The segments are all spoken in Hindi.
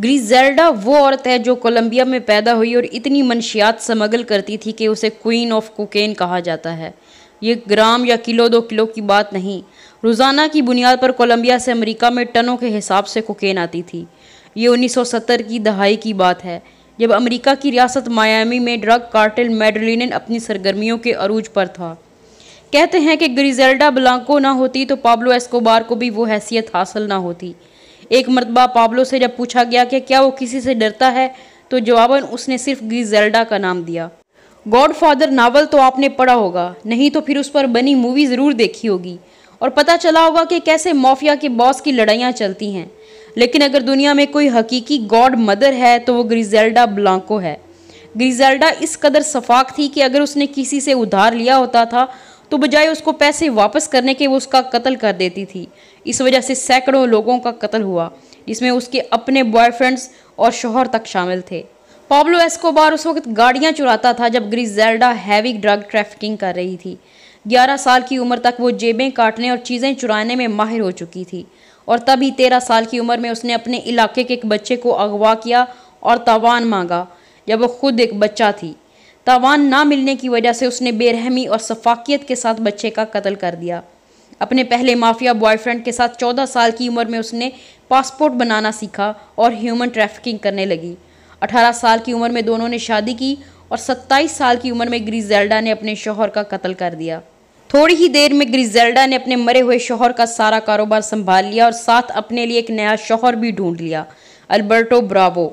ग्रीजेल्डा वो औरत है जो कोलंबिया में पैदा हुई और इतनी मनशियात समगल करती थी कि उसे क्वीन ऑफ कोकेन कहा जाता है ये ग्राम या किलो दो किलो की बात नहीं रोज़ाना की बुनियाद पर कोलंबिया से अमेरिका में टनों के हिसाब से कोकेन आती थी ये 1970 की दहाई की बात है जब अमेरिका की रियासत मायामी में ड्रग कार्टेल मेडलिन अपनी सरगर्मियों के अरूज पर था कहते हैं कि ग्रीजेल्डा ब्लांको ना होती तो पाब्लो एस्कोबार को भी वो हैसियत हासिल ना होती एक मरतबा पाब्लो से जब पूछा गया कि क्या वो किसी से डरता है तो जवाबन उसने सिर्फ ग्रीजेल्डा का नाम दिया गॉड फादर नावल तो आपने पढ़ा होगा नहीं तो फिर उस पर बनी मूवी ज़रूर देखी होगी और पता चला होगा कि कैसे माफिया के बॉस की लड़ाइयाँ चलती हैं लेकिन अगर दुनिया में कोई हकीकी गॉड मदर है तो वो ग्रीजेल्डा ब्लांको है ग्रीजेल्डा इस कदर सफाक थी कि अगर उसने किसी से उधार लिया होता था तो बजाय उसको पैसे वापस करने के वो उसका कत्ल कर देती थी इस वजह से सैकड़ों लोगों का कत्ल हुआ जिसमें उसके अपने बॉयफ्रेंड्स और शोहर तक शामिल थे पाब्लो एस्कोबार उस वक्त गाड़ियाँ चुराता था जब ग्रीजेल्डा हैवी ड्रग ट्रैफिकिंग कर रही थी 11 साल की उम्र तक वो जेबें काटने और चीज़ें चुराने में माहिर हो चुकी थी और तभी तेरह साल की उम्र में उसने अपने इलाके के एक बच्चे को अगवा किया और तवान मांगा जब वो खुद एक बच्चा थी तावान ना मिलने की वजह से उसने बेरहमी और शफाकियत के साथ बच्चे का कत्ल कर दिया अपने पहले माफिया बॉयफ्रेंड के साथ 14 साल की उम्र में उसने पासपोर्ट बनाना सीखा और ह्यूमन ट्रैफिकिंग करने लगी 18 साल की उम्र में दोनों ने शादी की और 27 साल की उम्र में ग्रीजेल्डा ने अपने शोहर का कत्ल कर दिया थोड़ी ही देर में ग्रीजेल्डा ने अपने मरे हुए शोहर का सारा कारोबार संभाल लिया और साथ अपने लिए एक नया शोहर भी ढूंढ लिया अल्बर्टो ब्रावो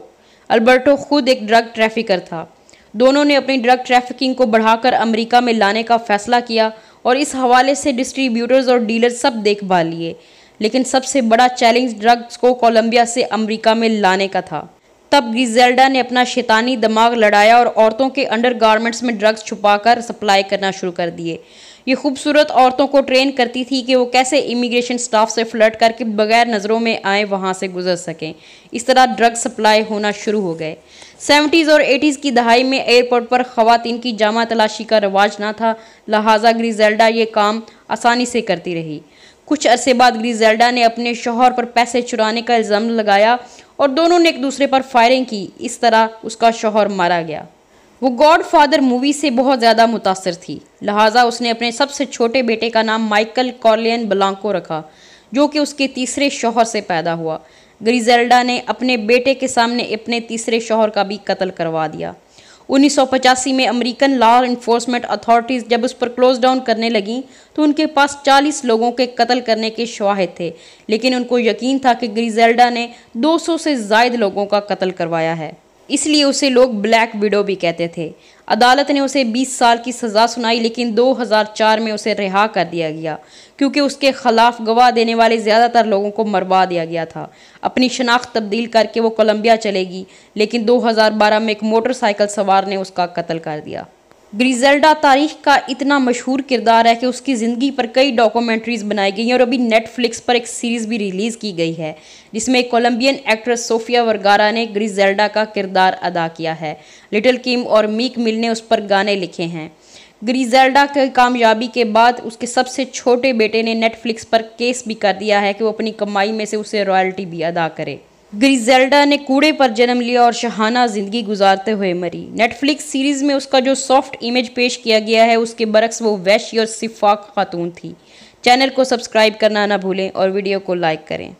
अल्बर्टो खुद एक ड्रग ट्रैफिकर था दोनों ने अपनी ड्रग ट्रैफिकिंग को बढ़ाकर अमेरिका में लाने का फैसला किया और इस हवाले से डिस्ट्रीब्यूटर्स और डीलर सब देखभाल लिए लेकिन सबसे बड़ा चैलेंज ड्रग्स को कोलंबिया से अमेरिका में लाने का था तब गिजेल्डा ने अपना शैतानी दिमाग लड़ाया और औरतों के अंडरगारमेंट्स में ड्रग्स छुपाकर सप्लाई करना शुरू कर दिए ये खूबसूरत औरतों को ट्रेन करती थी कि वो कैसे इमिग्रेशन स्टाफ से फ्लर्ट करके बगैर नज़रों में आए वहाँ से गुजर सकें इस तरह ड्रग सप्लाई होना शुरू हो गए सेवेंटीज़ और एटीज़ की दहाई में एयरपोर्ट पर ख़वान की जामा तलाशी का रवाज ना था लिहाजा ग्रीजेल्डा ये काम आसानी से करती रही कुछ अरसे बाद ग्रीजेल्डा ने अपने शोहर पर पैसे चुराने का इल्ज़ाम लगाया और दोनों ने एक दूसरे पर फायरिंग की इस तरह उसका शोहर मारा गया वो गॉड फादर मूवी से बहुत ज़्यादा मुतासर थी लिहाजा उसने अपने सबसे छोटे बेटे का नाम माइकल कॉर्लियन ब्लांको रखा जो कि उसके तीसरे शोहर से पैदा हुआ ग्रिजेल्डा ने अपने बेटे के सामने अपने तीसरे शोहर का भी कत्ल करवा दिया 1985 में अमेरिकन लॉ इन्फोर्समेंट अथॉरिटीज़ जब उस पर क्लोज डाउन करने लगीं तो उनके पास 40 लोगों के कत्ल करने के शवाहद थे लेकिन उनको यकीन था कि ग्रीजेल्डा ने 200 से जायद लोगों का कत्ल करवाया है इसलिए उसे लोग ब्लैक विडो भी कहते थे अदालत ने उसे 20 साल की सज़ा सुनाई लेकिन 2004 में उसे रिहा कर दिया गया क्योंकि उसके खिलाफ गवाह देने वाले ज़्यादातर लोगों को मरवा दिया गया था अपनी शनाख्त तब्दील करके वो कोलंबिया चलेगी लेकिन 2012 में एक मोटरसाइकिल सवार ने उसका कत्ल कर दिया ग्रिजल्डा तारीख का इतना मशहूर किरदार है कि उसकी ज़िंदगी पर कई डॉक्यूमेंट्रीज़ बनाई गई हैं और अभी नेटफ्लिक्स पर एक सीरीज़ भी रिलीज़ की गई है जिसमें कोलंबियन एक्ट्रेस सोफिया वर्गारा ने ग्रिजल्डा का किरदार अदा किया है लिटिल किम और मीक मिल ने उस पर गाने लिखे हैं ग्रिजल्डा के कामयाबी के बाद उसके सबसे छोटे बेटे ने नेटफ्लिक्स पर केस भी कर दिया है कि वो अपनी कमाई में से उसे रॉयल्टी भी अदा करे ग्रिजेल्डा ने कूड़े पर जन्म लिया और शहाना ज़िंदगी गुजारते हुए मरी नेटफ्लिक्स सीरीज़ में उसका जो सॉफ्ट इमेज पेश किया गया है उसके बरक्स वो वैश्य और सिफाक खातून थी चैनल को सब्सक्राइब करना ना भूलें और वीडियो को लाइक करें